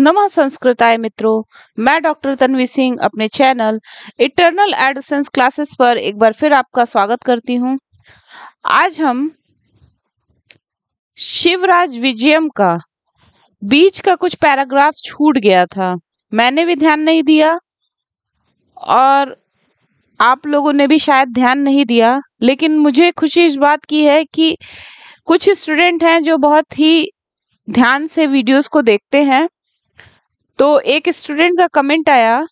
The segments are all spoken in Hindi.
नमः संस्कृताय मित्रों मैं डॉक्टर तनवी सिंह अपने चैनल इंटरनल एडसेंस क्लासेस पर एक बार फिर आपका स्वागत करती हूं आज हम शिवराज विजयम का बीच का कुछ पैराग्राफ छूट गया था मैंने भी ध्यान नहीं दिया और आप लोगों ने भी शायद ध्यान नहीं दिया लेकिन मुझे खुशी इस बात की है कि कुछ स्टूडेंट हैं जो बहुत ही ध्यान से वीडियोस को देखते हैं तो एक स्टूडेंट का कमेंट आया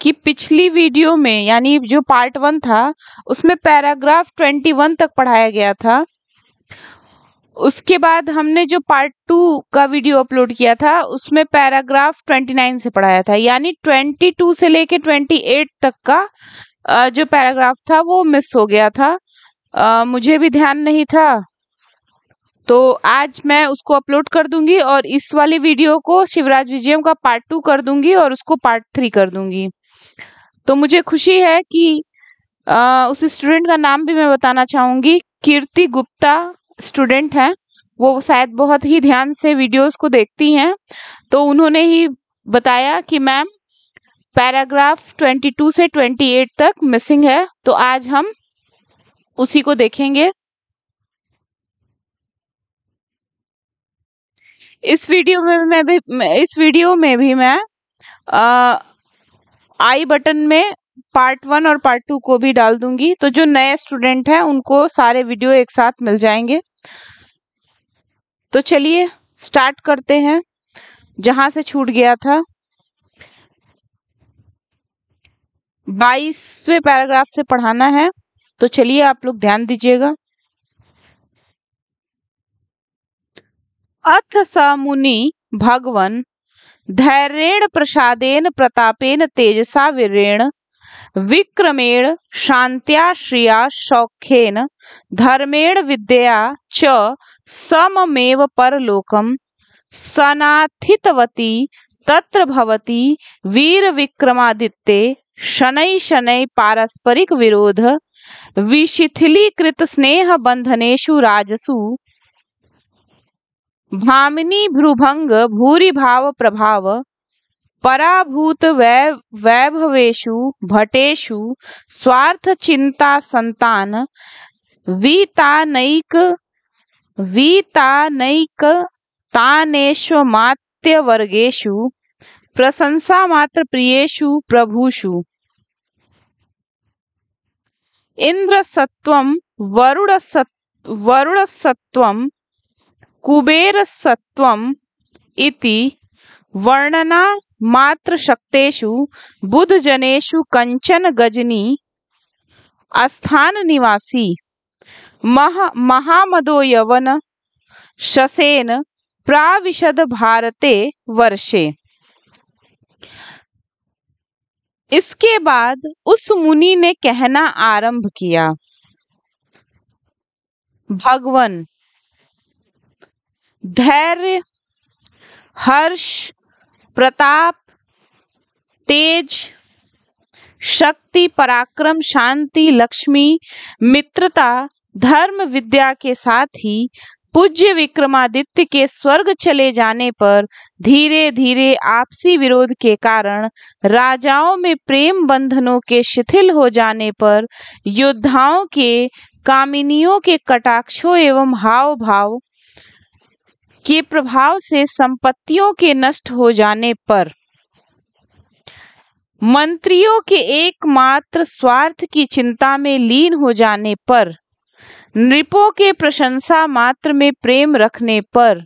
कि पिछली वीडियो में यानी जो पार्ट वन था उसमें पैराग्राफ ट्वेंटी वन तक पढ़ाया गया था उसके बाद हमने जो पार्ट टू का वीडियो अपलोड किया था उसमें पैराग्राफ ट्वेंटी नाइन से पढ़ाया था यानी ट्वेंटी टू से लेके ट्वेंटी एट तक का जो पैराग्राफ था वो मिस हो गया था आ, मुझे भी ध्यान नहीं था तो आज मैं उसको अपलोड कर दूंगी और इस वाली वीडियो को शिवराज विजयम का पार्ट टू कर दूंगी और उसको पार्ट थ्री कर दूंगी तो मुझे खुशी है कि आ, उस स्टूडेंट का नाम भी मैं बताना चाहूँगी कीर्ति गुप्ता स्टूडेंट है वो शायद बहुत ही ध्यान से वीडियोस को देखती हैं तो उन्होंने ही बताया कि मैम पैराग्राफ 22 से 28 तक मिसिंग है तो आज हम उसी को देखेंगे इस वीडियो में मैं भी इस वीडियो में भी मैं आई बटन में पार्ट वन और पार्ट टू को भी डाल दूंगी तो जो नए स्टूडेंट हैं उनको सारे वीडियो एक साथ मिल जाएंगे तो चलिए स्टार्ट करते हैं जहां से छूट गया था बाईसवें पैराग्राफ से पढ़ाना है तो चलिए आप लोग ध्यान दीजिएगा अथ स मुनि भगवन धैर्येण प्रसादेन प्रतापेन तेजसा वीरेण विक्रमेण शांत्या श्रिया सौख्येन धर्मेण विद्या च सममेव परलोकम सनाथितवती तत्र भवती वीर विक्रमादित्य शनै शनै पारस्परिक विरोध विशिथिलीकृत स्नेह बंधनेशु राजसु भामिनी भ्रुभंग भाव प्रभाव पराभूत वैव वैभवेशु भटेशु स्वार्थ चिंता संतान वीतानैक वीतानैक तानेश्व मात्य वर्गेशु प्रशंसा मात्र प्रियेशु प्रभुषु इंद्र सत्वम वरुण सत्व वरुण सत्वम सत्वम इति बुद्ध बुधजनेषु कंचन गजनी निवासी मह महामदो यवन शसेन प्राविशद भारते वर्षे इसके बाद उस मुनि ने कहना आरंभ किया भगवन धैर्य हर्ष प्रताप तेज शक्ति पराक्रम शांति लक्ष्मी मित्रता धर्म विद्या के साथ ही पूज्य विक्रमादित्य के स्वर्ग चले जाने पर धीरे धीरे आपसी विरोध के कारण राजाओं में प्रेम बंधनों के शिथिल हो जाने पर योद्धाओं के कामिनियों के कटाक्षों एवं हाव भाव के प्रभाव से संपत्तियों के नष्ट हो जाने पर मंत्रियों के एकमात्र स्वार्थ की चिंता में लीन हो जाने पर नृपों के प्रशंसा मात्र में प्रेम रखने पर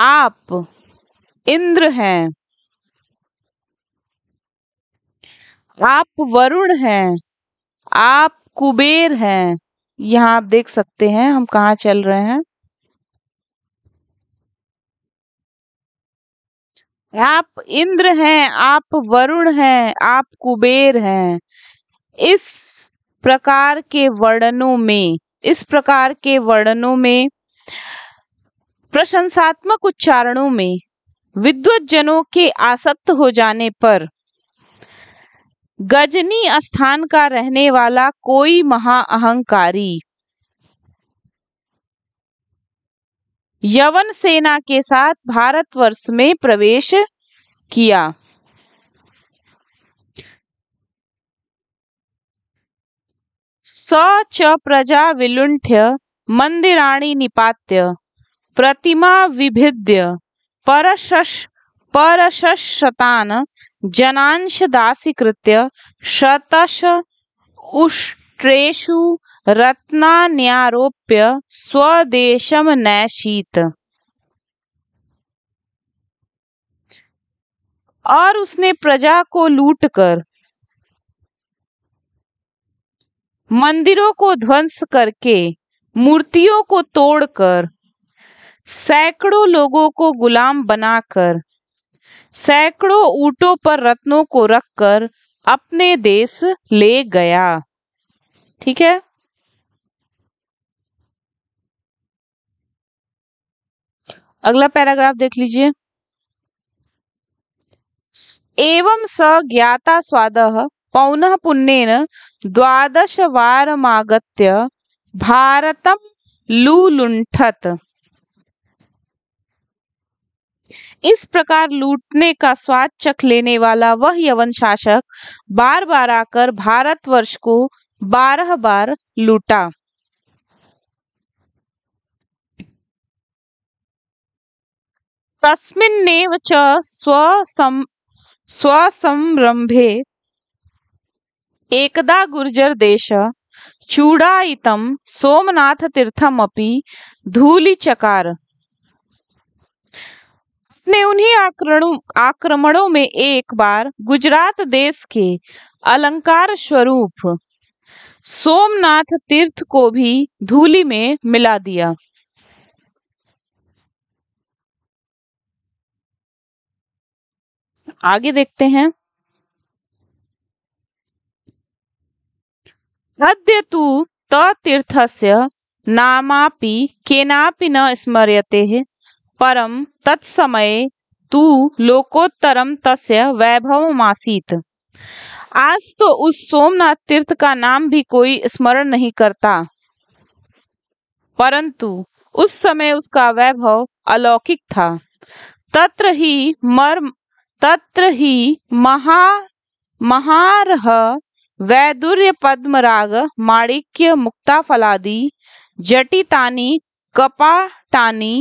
आप इंद्र हैं आप वरुण हैं आप कुबेर हैं यहाँ आप देख सकते हैं हम कहाँ चल रहे हैं आप इंद्र हैं आप वरुण हैं आप कुबेर हैं इस प्रकार के वर्णनों में इस प्रकार के वर्णनों में प्रशंसात्मक उच्चारणों में विद्वत जनों के आसक्त हो जाने पर गजनी स्थान का रहने वाला कोई महाअहंकारी यवन सेना के साथ भारतवर्ष में प्रवेश किया स च प्रजा विलुंठ्य मंदिराणी निपात्य प्रतिमा विभिद्य परशश परशशतान जनांश कृत्य शतश उष्ट्रेशु रत्नान्यारोप्य स्वदेशम नैशीत और उसने प्रजा को लूटकर मंदिरों को ध्वंस करके मूर्तियों को तोड़कर सैकड़ों लोगों को गुलाम बनाकर सैकड़ों ऊँटों पर रत्नों को रखकर अपने देश ले गया ठीक है अगला पैराग्राफ देख लीजिए एवं स ज्ञाता स्वाद पौन पुण्यन द्वादश आगत्य भारतम लूलुंठत इस प्रकार लूटने का स्वाद चख लेने वाला वह यवन शासक बार बार आकर भारतवर्ष को बारह बार लूटा तस्मिन्नेव च स्वसं स्वसंरम्भे एकदा तीर्थम चूडायितं सोमनाथतीर्थमपि चकार ने उन्हीं आक्रमणों आक्रमणों में एक बार गुजरात देश के अलंकार स्वरूप सोमनाथ तीर्थ को भी धूलि में मिला दिया आगे देखते हैं तीर्थ से नामापि केनापि न स्मरते परम तत्समये तू लोकोत्तरम तस्य आसीत आज तो उस सोमनाथ तीर्थ का नाम भी कोई स्मरण नहीं करता परंतु उस समय उसका वैभव अलौकिक था तत्र ही मर तत्र ही महा वैदुर्य पद्मराग माणिक्य मुक्ताफलादि जटितानि कपाटानि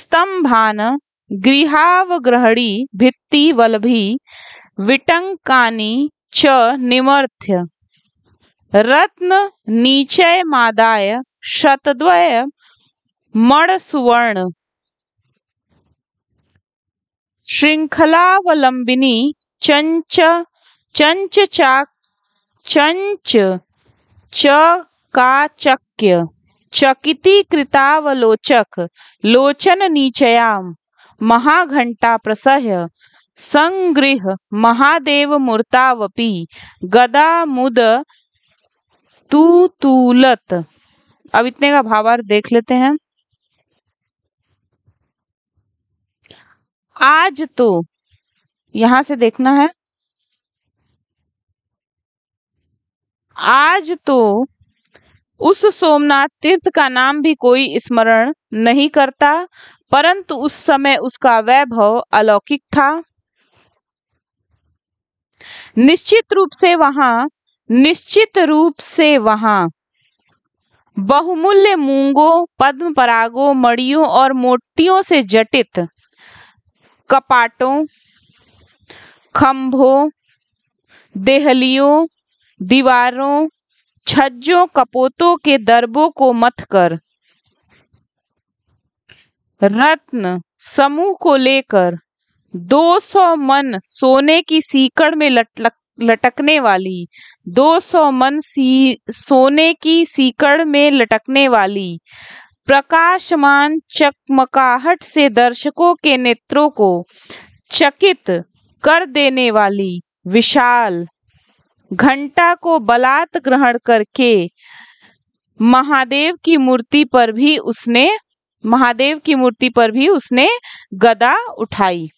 स्तंभान गृहावग्रहणी भित्तिवल्भी विटंकानि च निमर्थ्य रत्न नीचे मादाय शतद्वय मण सुवर्ण श्रृंखलावलंबिनी चंच चंच चाक चंच च काचक्य चकिति कृतावलोचक लोचन नीचयाम महाघंटा प्रसह संगृह महादेव मूर्तावपि गदा मुद तूलत अब इतने का भावार्थ देख लेते हैं आज तो यहां से देखना है आज तो उस सोमनाथ तीर्थ का नाम भी कोई स्मरण नहीं करता परंतु उस समय उसका वैभव अलौकिक था निश्चित रूप से वहां निश्चित रूप से वहां बहुमूल्य मूंगों पद्म परागों मड़ियों और मोटियों से जटित कपाटों खम्भों देहलियों दीवारों छज्जों कपोतों के दरबों को मत कर रत्न समूह को लेकर 200 मन सोने की सीकड़ में लटक लटकने वाली 200 मन सी सोने की सीकड़ में लटकने वाली प्रकाशमान चकमकाहट से दर्शकों के नेत्रों को चकित कर देने वाली विशाल घंटा को बलात् ग्रहण करके महादेव की मूर्ति पर भी उसने महादेव की मूर्ति पर भी उसने गदा उठाई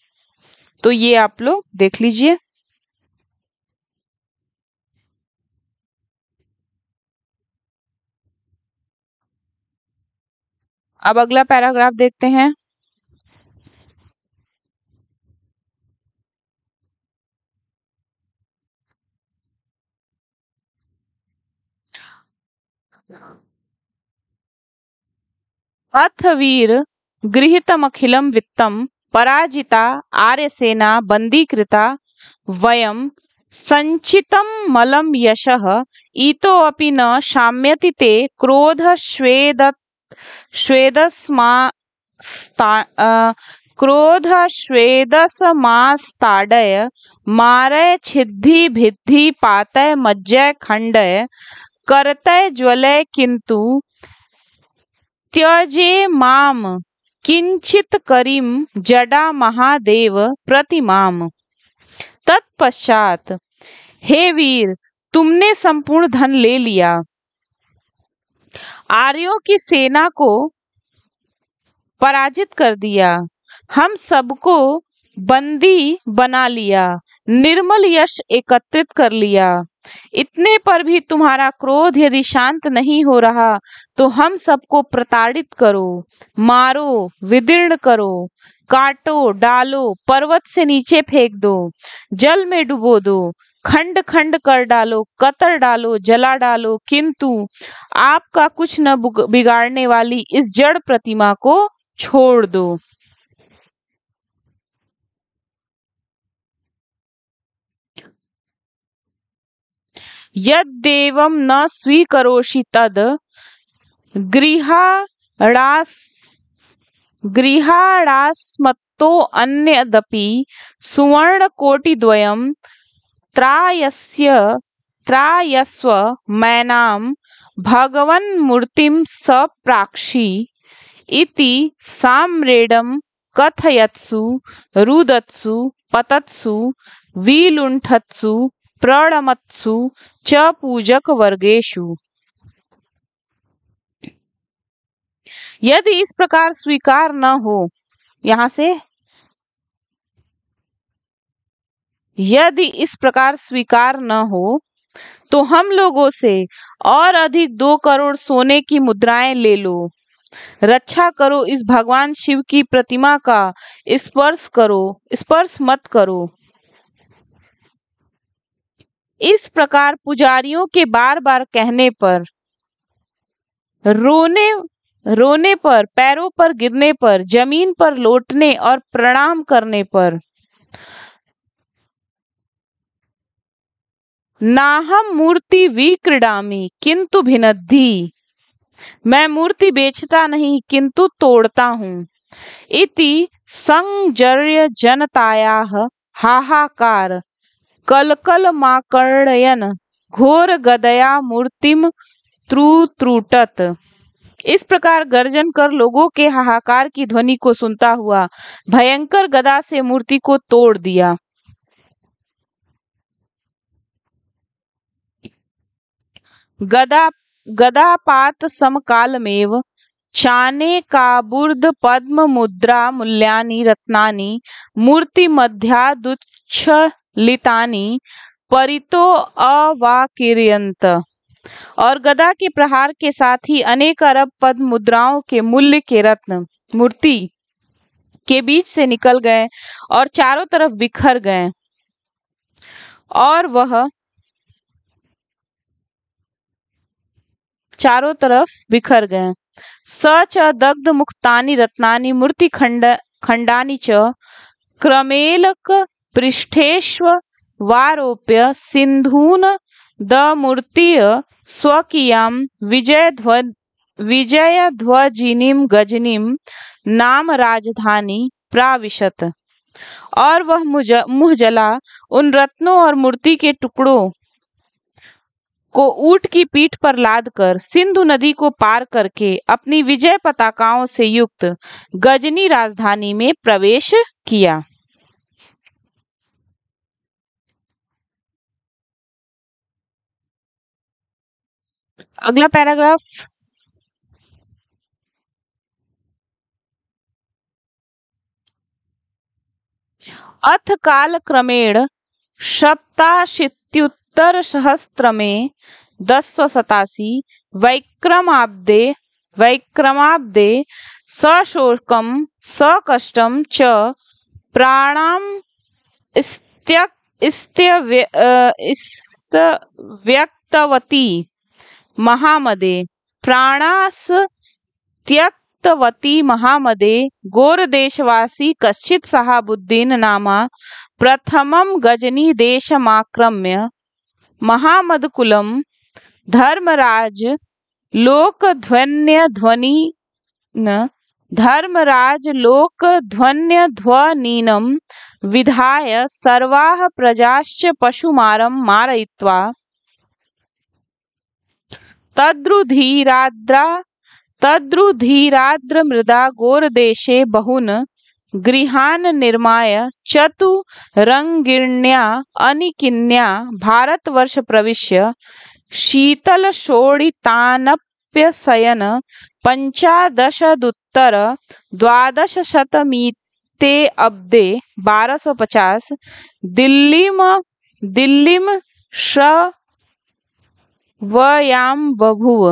तो ये आप लोग देख लीजिए अब अगला पैराग्राफ देखते हैं अथवीर अखिलम वित्तम पराजिता आर्यसेना बंदीकृता वयम संचितम मलम यशः इतो अपि न शाम्यति ते क्रोध स्वेदत श्वेदस क्रोधश्वेदसमास्ताडय मारय छिद्धि भिद्धि पातय मज्जय खंडय करतय ज्वलय किंतु त्यजे माम किंचित करीम जडा महादेव प्रतिमाम तत्पश्चात हे वीर तुमने संपूर्ण धन ले लिया आर्यों की सेना को पराजित कर दिया हम सबको बंदी बना लिया निर्मल यश एकत्रित कर लिया इतने पर भी तुम्हारा क्रोध यदि शांत नहीं हो रहा तो हम सबको प्रताड़ित करो मारो विदीर्ण करो काटो डालो पर्वत से नीचे फेंक दो जल में डुबो दो खंड खंड कर डालो कतर डालो जला डालो किंतु आपका कुछ न बिगाड़ने वाली इस जड़ प्रतिमा को छोड़ दो यदेव न स्वीकरोषि तद गृहाड़ास गृहाड़ास्मत्तो अन्यदपि सुवर्णकोटिद्वयम् त्रायस्य त्रायस्व भगवन मूर्तिम सप्राक्षी इति साम्रेडम कथयत्सु रुदत्सु पतत्सु विलुंठत्सु प्रणमत्सु च पूजकवर्गेषु यदि इस प्रकार स्वीकार न हो यहां से यदि इस प्रकार स्वीकार न हो तो हम लोगों से और अधिक दो करोड़ सोने की मुद्राएं ले लो रक्षा करो इस भगवान शिव की प्रतिमा का स्पर्श करो स्पर्श मत करो इस प्रकार पुजारियों के बार बार कहने पर रोने रोने पर पैरों पर गिरने पर जमीन पर लौटने और प्रणाम करने पर नाहम मूर्ति विक्रीडामी किंतु भिनद्धि मैं मूर्ति बेचता नहीं किंतु तोड़ता हूँ इति संजर्य जनताया हाहाकार कलकल माकर्णयन घोर गदया मूर्तिम त्रुत्रुटत इस प्रकार गर्जन कर लोगों के हाहाकार की ध्वनि को सुनता हुआ भयंकर गदा से मूर्ति को तोड़ दिया गदा गदापात का बुर्द पद्म मुद्रा मूल्यानी मूल्यानि रत्नानि मूर्तिमध्यादुच्छलितानि परितो अवाकिरियंत और गदा के प्रहार के साथ ही अनेक अरब पद्म मुद्राओं के मूल्य के रत्न मूर्ति के बीच से निकल गए और चारों तरफ बिखर गए और वह चारों तरफ बिखर गए स च दग्ध मुक्तानी रत्नानी मूर्ति खंड खंडानी च क्रमेलक पृष्ठेश्व वारोप्य सिंधून द विजय स्वकीयां विजय विजयध्वजिनीम गजनीम नाम राजधानी प्राविशत और वह मुझ मुहजला उन रत्नों और मूर्ति के टुकड़ों को ऊट की पीठ पर लादकर सिंधु नदी को पार करके अपनी विजय पताकाओं से युक्त गजनी राजधानी में प्रवेश किया अगला पैराग्राफ अथ काल क्रमेण सप्ताशित्युत उत्तर सहस्त्र में दस सौ सतासी वैक्रमाब्दे वैक्रमाब्दे सशोकम सकष्टम च प्राणाम व्यक्तवती महामदे प्राणास त्यक्तवती महामदे गोरदेशवासी कश्चित सहाबुद्दीन नामा प्रथमम गजनी देशमाक्रम्य महामदकुलम धर्मराज लोकध्वन्य ध्वनि धर्मराज लोकध्वन्य ध्वनिनम विधाय सर्वाह प्रजाश्च पशुमारम मारयित्वा तद्रुधीराद्रा तद्रुधीराद्र मृदा गोरदेशे बहुन गृहान् निर्माय चतुरङ्गिण्या अनिकिन्या भारतवर्ष प्रविश्य शीतलषोडितानप्यशयन् पञ्चादशदुत्तर द्वादशशतमीते अब्दे बारह सौ पचास दिल्ली दिल्ली में वयाम बभुव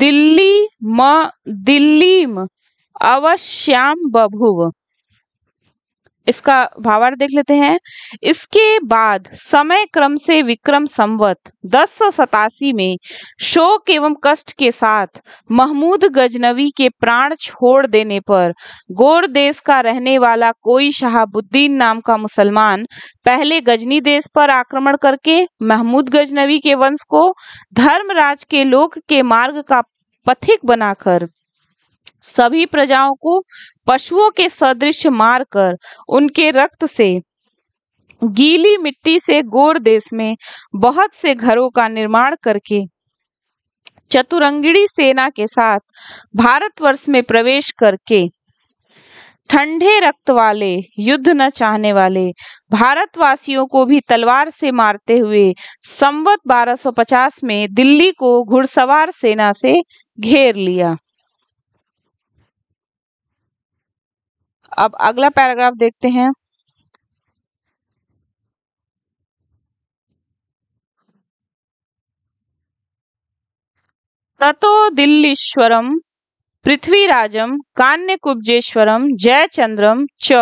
दिल्ली म दिल्ली अवश्याम बभुव इसका भावार देख लेते हैं इसके बाद समय क्रम से विक्रम संवत दस में शोक एवं कष्ट के साथ महमूद गजनवी के प्राण छोड़ देने पर गोर देश का रहने वाला कोई शहाबुद्दीन नाम का मुसलमान पहले गजनी देश पर आक्रमण करके महमूद गजनवी के वंश को धर्मराज के लोक के मार्ग का पथिक बनाकर सभी प्रजाओं को पशुओं के सदृश मारकर उनके रक्त से गीली मिट्टी से गोर देश में बहुत से घरों का निर्माण करके चतुरंगिणी सेना के साथ भारतवर्ष में प्रवेश करके ठंडे रक्त वाले युद्ध न चाहने वाले भारतवासियों को भी तलवार से मारते हुए संवत 1250 में दिल्ली को घुड़सवार सेना से घेर लिया अब अगला पैराग्राफ देखते हैं ततो दिल्लीश्वरम पृथ्वीराजम कान्यकुब्जेश्वरम जयचंद्रम च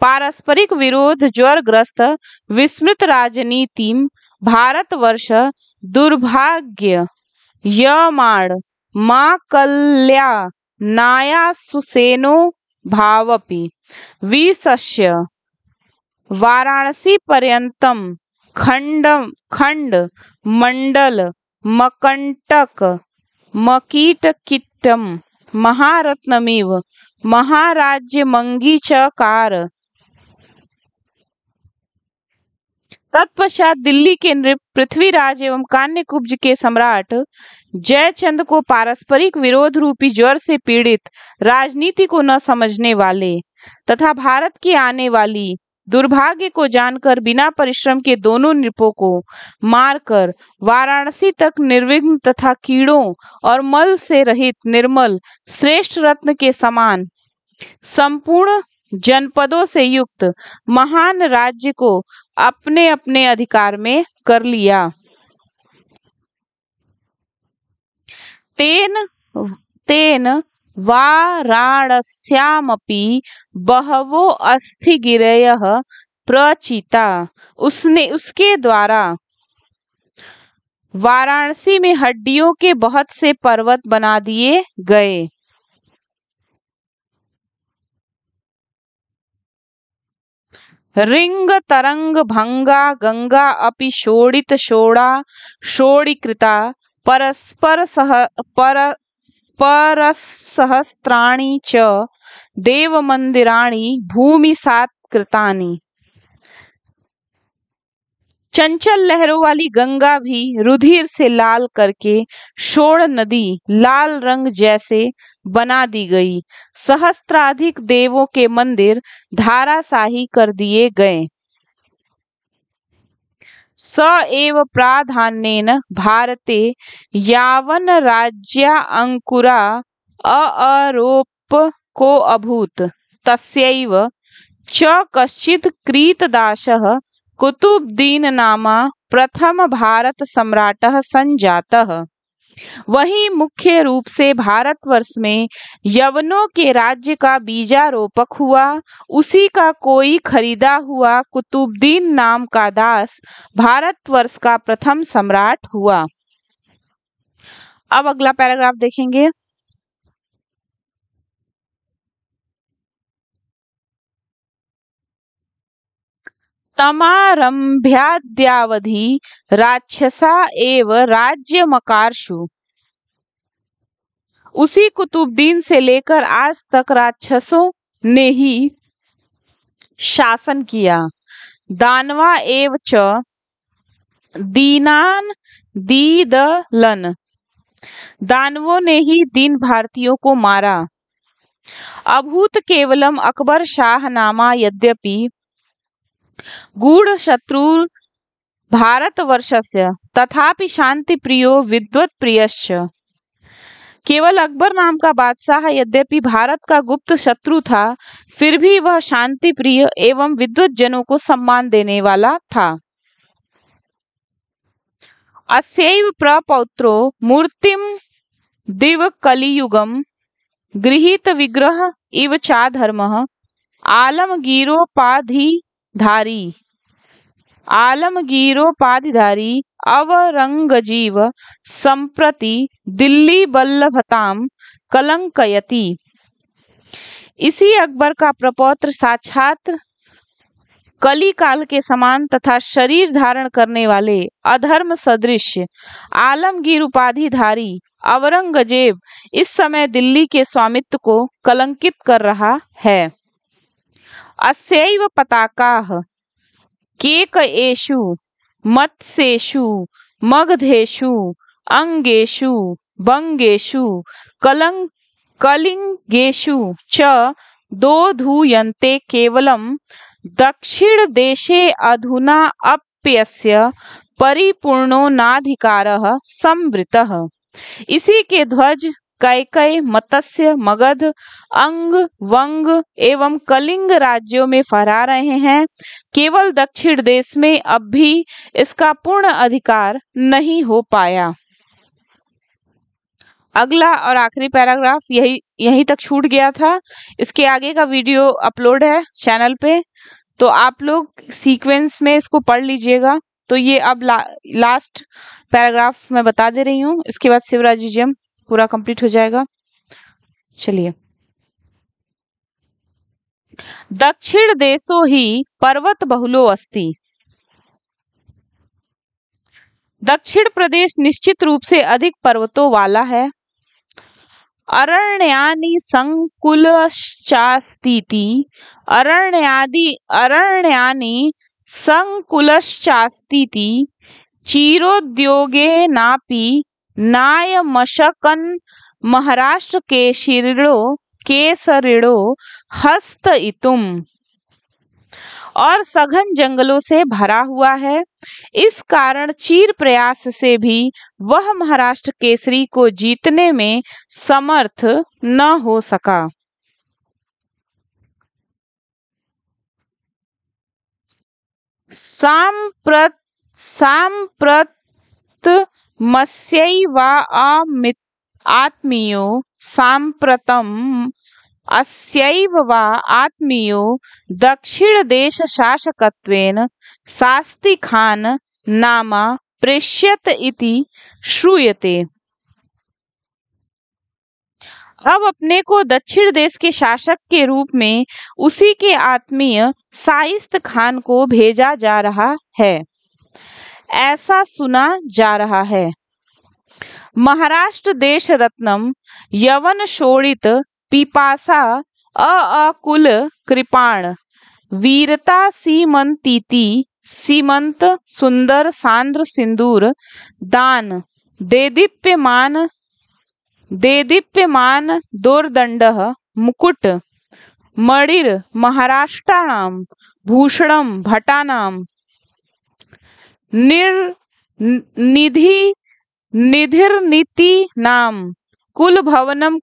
पारस्परिक विरोध ज्वरग्रस्त विस्मृत राजनीति भारतवर्ष दुर्भाग्य यमाण माकल्या नाया सुसेनो भावपि विशस्य वाराणसी पर्यंतम खंड खंड मंडल मकंटक मकीटकिट्टम महारत्नमिव महाराज्य मंगी चकार तत्पश्चात दिल्ली के नृप पृथ्वीराज एवं कान्यकुब्ज के सम्राट जयचंद को पारस्परिक विरोध रूपी ज्वर से पीड़ित राजनीति को न समझने वाले तथा भारत की आने वाली दुर्भाग्य को जानकर बिना परिश्रम के दोनों नृपो को मारकर वाराणसी तक निर्विघ्न तथा कीड़ों और मल से रहित निर्मल श्रेष्ठ रत्न के समान संपूर्ण जनपदों से युक्त महान राज्य को अपने अपने अधिकार में कर लिया तेन तेन वाराणस्यामपि बहवो अस्थिगिरयः प्रचिता उसने उसके द्वारा वाराणसी में हड्डियों के बहुत से पर्वत बना दिए गए रिंग तरंग भंगा गंगा अपि शोड़ित शोड़ा शोड़ीकृता परस्पर सह पर परसहस्राणि च भूमि सात कृतानि चंचल लहरों वाली गंगा भी रुधिर से लाल करके शोण नदी लाल रंग जैसे बना दी गई सहस्त्राधिक देवों के मंदिर धाराशाही कर दिए गए स एव प्राधान्येन भारते को अभूत तस्यैव च कश्चित् क्रीतदासः भारत सम्राट सञ्जातः वही मुख्य रूप से भारतवर्ष में यवनों के राज्य का बीजारोपक हुआ उसी का कोई खरीदा हुआ कुतुबद्दीन नाम का दास भारतवर्ष का प्रथम सम्राट हुआ अब अगला पैराग्राफ देखेंगे तमारंभ्याद्यावधि राक्षसा एव राज्यमकारशु उसी कुतुबदीन से लेकर आज तक राक्षसों ने ही शासन किया दानवा एव च दीनान दीदलन दानवों ने ही दीन भारतीयों को मारा अभूत केवलम अकबर शाह नामा यद्यपि गूढ़ शत्रु से तथापि शांति प्रियो विद्वत प्रियश्च केवल अकबर नाम का बादशाह यद्यपि भारत का गुप्त शत्रु था फिर भी वह शांति प्रिय एवं विद्वत जनों को सम्मान देने वाला था अस्व प्रपौत्रो मूर्तिम दिव कलियुगम गृहित विग्रह इव चाधर्म आलमगीरोपाधि धारी आलमगीरोपाधिधारी संप्रति दिल्ली बल्लभताम कलंकयति इसी अकबर का प्रपौत्र साक्षात कली काल के समान तथा शरीर धारण करने वाले अधर्म सदृश आलमगीर उपाधिधारी अवरंगजेब इस समय दिल्ली के स्वामित्व को कलंकित कर रहा है अस्व पताका केक एषु मगधेशु मगधेषु अङ्गेषु बङ्गेषु कलं कलिङ्गेषु च दोधूयन्ते केवलं दक्षिणदेशे अधुना अप्यस्य परिपूर्णो नाधिकारः संवृतः इसी के ध्वज कैकई मत्स्य मगध अंग वंग एवं कलिंग राज्यों में फहरा रहे हैं केवल दक्षिण देश में अब भी इसका पूर्ण अधिकार नहीं हो पाया अगला और आखिरी पैराग्राफ यही यहीं तक छूट गया था इसके आगे का वीडियो अपलोड है चैनल पे तो आप लोग सीक्वेंस में इसको पढ़ लीजिएगा तो ये अब ला, लास्ट पैराग्राफ मैं बता दे रही हूँ इसके बाद शिवराज विजयम पूरा कंप्लीट हो जाएगा चलिए दक्षिण देशो ही पर्वत बहुलो अस्ति दक्षिण प्रदेश निश्चित रूप से अधिक पर्वतों वाला है अरण्यानि संकुलश्चास्तीति अरण्यादि अरण्यानि संकुलश्चास्तीति चीरोद्योगे नापी मशकन महाराष्ट्र सरिड़ो हस्त इतुम और सघन जंगलों से भरा हुआ है इस कारण चीर प्रयास से भी वह महाराष्ट्र केसरी को जीतने में समर्थ न हो सका सांप्रत सांप्रत मस्यैव आत्मीयो सांप्रतम अस्यैव वा आत्मीयो शासकत्वेन शास्ति खान नामा प्रेष्यत इति श्रूयते अब अपने को दक्षिण देश के शासक के रूप में उसी के आत्मीय साइस्त खान को भेजा जा रहा है ऐसा सुना जा रहा है महाराष्ट्र देश रत्नम यवन शोड़ित पिपासा अकुल कृपाण वीरता सीमंतीति सीमंत सुंदर सांद्र सिंदूर दान देदीप्यमान देदीप्यमान दुर्दंड मुकुट मणिर महाराष्ट्राणाम भूषणम भटानाम निर निधि निधिर नीति नाम कुल भवनम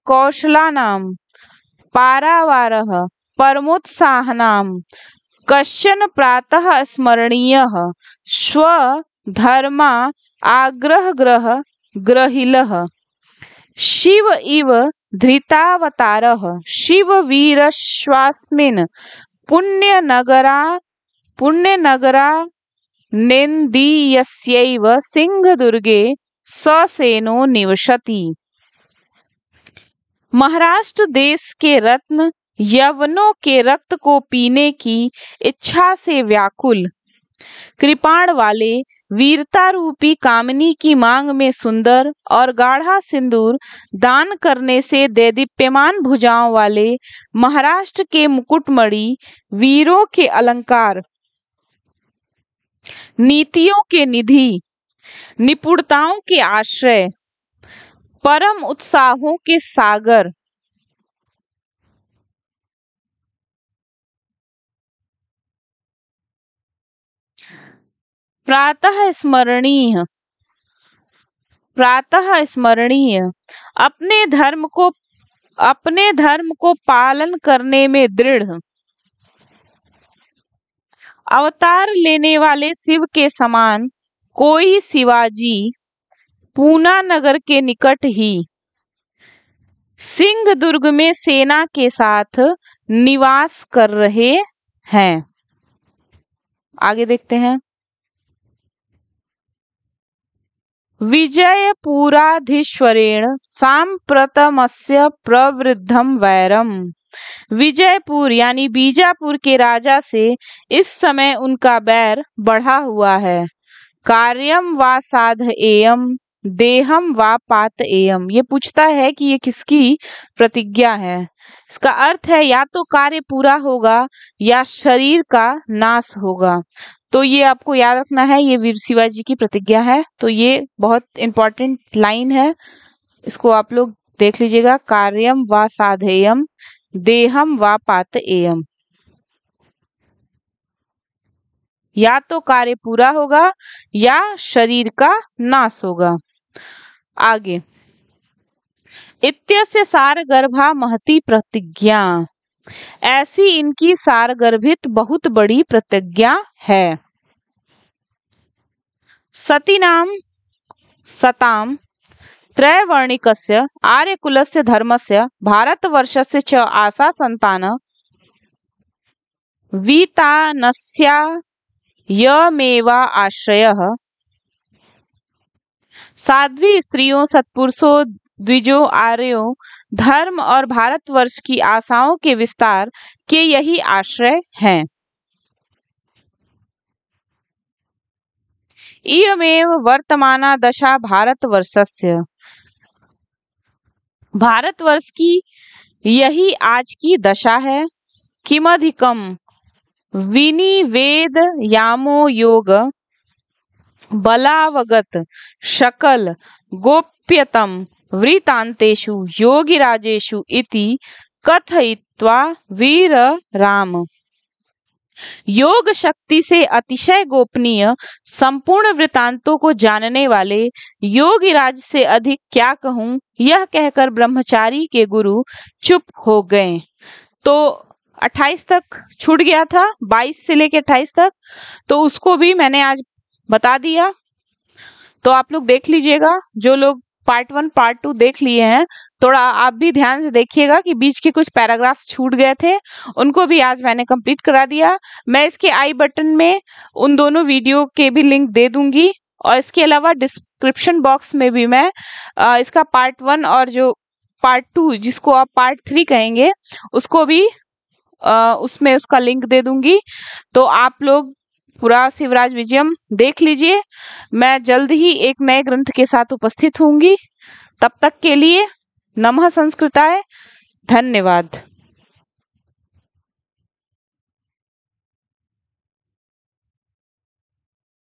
पारावार परमोत्साह नाम कश्चन प्रातः स्मरणीय स्व धर्मा आग्रह ग्रह ग्रहिल शिव इव धृतावतार शिव वीरश्वास्मिन पुण्य नगरा सिंह सिंहदुर्गे ससेनो निवशति महाराष्ट्र देश के रत्न यवनों के रक्त को पीने की इच्छा से व्याकुल कृपाण वाले वीरता रूपी कामनी की मांग में सुंदर और गाढ़ा सिंदूर दान करने से देदीप्यमान भुजाओं वाले महाराष्ट्र के मुकुटमणि वीरों के अलंकार नीतियों के निधि निपुणताओं के आश्रय परम उत्साहों के सागर प्रातः स्मरणीय प्रातः स्मरणीय अपने धर्म को अपने धर्म को पालन करने में दृढ़ अवतार लेने वाले शिव के समान कोई शिवाजी पूना नगर के निकट ही सिंह दुर्ग में सेना के साथ निवास कर रहे हैं आगे देखते हैं विजयपुराधीश्वरेण सांप्रतमस्य प्रवृद्धम वैरम विजयपुर यानी बीजापुर के राजा से इस समय उनका बैर बढ़ा हुआ है कार्यम व साध एयम देहम व पात एयम ये पूछता है कि ये किसकी प्रतिज्ञा है इसका अर्थ है या तो कार्य पूरा होगा या शरीर का नाश होगा तो ये आपको याद रखना है ये वीर शिवाजी की प्रतिज्ञा है तो ये बहुत इंपॉर्टेंट लाइन है इसको आप लोग देख लीजिएगा कार्यम व साधेयम देहम व पात एयम या तो कार्य पूरा होगा या शरीर का नाश होगा आगे इत्यस्य सार गर्भा महती प्रतिज्ञा ऐसी इनकी सार गर्भित बहुत बड़ी प्रतिज्ञा है सती नाम सताम धर्म से भारतवर्ष से च आशा सन्तान वीतानस्यायमेवा आश्रय साध्वी स्त्रियों सत्पुरुषों द्विजो आर्यों धर्म और भारतवर्ष की आशाओं के विस्तार के यही आश्रय हैं इयमेव वर्तमाना दशा भारतवर्षस्य भारतवर्ष की यही आज की दशा है किमधिकम विनिवेद यामो योग बलावगत शकल गोप्यतम वृतांतेषु योगिराजेषु इति कथयित्वा वीर राम योग शक्ति से अतिशय गोपनीय संपूर्ण वृतांतों को जानने वाले योगिराज से अधिक क्या कहूं यह कहकर ब्रह्मचारी के गुरु चुप हो गए तो 28 तक छूट गया था 22 से लेके 28 तक तो उसको भी मैंने आज बता दिया तो आप लोग देख लीजिएगा जो लोग पार्ट वन पार्ट टू देख लिए हैं थोड़ा आप भी ध्यान से देखिएगा कि बीच के कुछ पैराग्राफ छूट गए थे उनको भी आज मैंने कंप्लीट करा दिया मैं इसके आई बटन में उन दोनों वीडियो के भी लिंक दे दूंगी और इसके अलावा डिस्क्रिप्शन बॉक्स में भी मैं इसका पार्ट वन और जो पार्ट टू जिसको आप पार्ट थ्री कहेंगे उसको भी उसमें उसका लिंक दे दूंगी तो आप लोग पूरा शिवराज विजयम देख लीजिए मैं जल्द ही एक नए ग्रंथ के साथ उपस्थित होंगी तब तक के लिए नमः संस्कृताय धन्यवाद